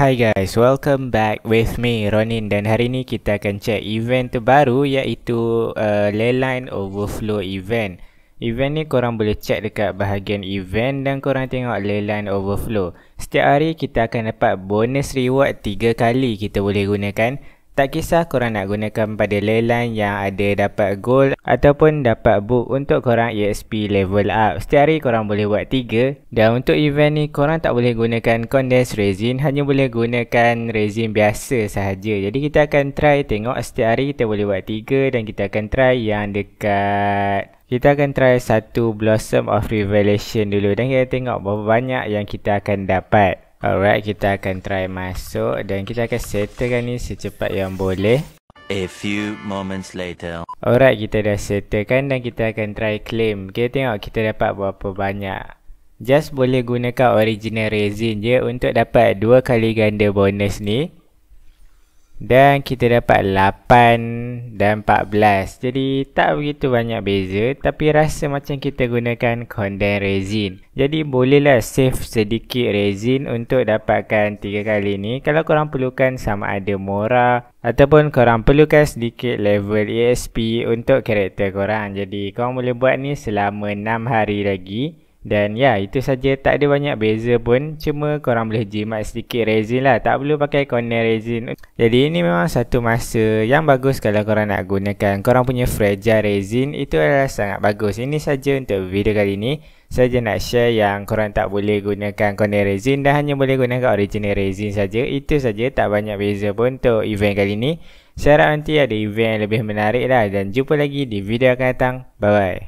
Hi guys, welcome back with me Ronin dan hari ini kita akan check event terbaru iaitu uh, Leyline Overflow event. Event ni korang boleh check dekat bahagian event dan korang tengok Leyline Overflow. Setiap hari kita akan dapat bonus reward 3 kali kita boleh gunakan. Tak kisah korang nak gunakan pada leyline yang ada dapat gold ataupun dapat book untuk korang EXP level up. Setiap hari korang boleh buat 3 dan untuk event ni korang tak boleh gunakan condensed resin hanya boleh gunakan resin biasa sahaja. Jadi kita akan try tengok setiap hari kita boleh buat 3 dan kita akan try yang dekat... Kita akan try satu Blossom of Revelation dulu dan kita tengok berapa banyak yang kita akan dapat. Alright, kita akan try masuk dan kita akan settlekan ni secepat yang boleh. A few moments later. Alright, kita dah settlekan dan kita akan try claim. Okay, tengok kita dapat berapa banyak. Just boleh gunakan original resin je untuk dapat dua kali ganda bonus ni dan kita dapat 8 dan 14 jadi tak begitu banyak beza tapi rasa macam kita gunakan konden resin jadi bolehlah save sedikit resin untuk dapatkan 3 kali ni kalau korang perlukan sama ada mora ataupun korang perlukan sedikit level ESP untuk karakter korang jadi korang boleh buat ni selama 6 hari lagi dan ya itu saja tak ada banyak beza pun Cuma korang boleh jimat sedikit resin lah Tak perlu pakai corner resin Jadi ini memang satu masa yang bagus kalau korang nak gunakan Korang punya fragile resin itu adalah sangat bagus Ini saja untuk video kali ini saya nak share yang korang tak boleh gunakan corner resin dan hanya boleh gunakan original resin saja. Itu saja tak banyak beza pun untuk event kali ini. Saya harap nanti ada event yang lebih menarik lah dan jumpa lagi di video akan datang. Bye bye.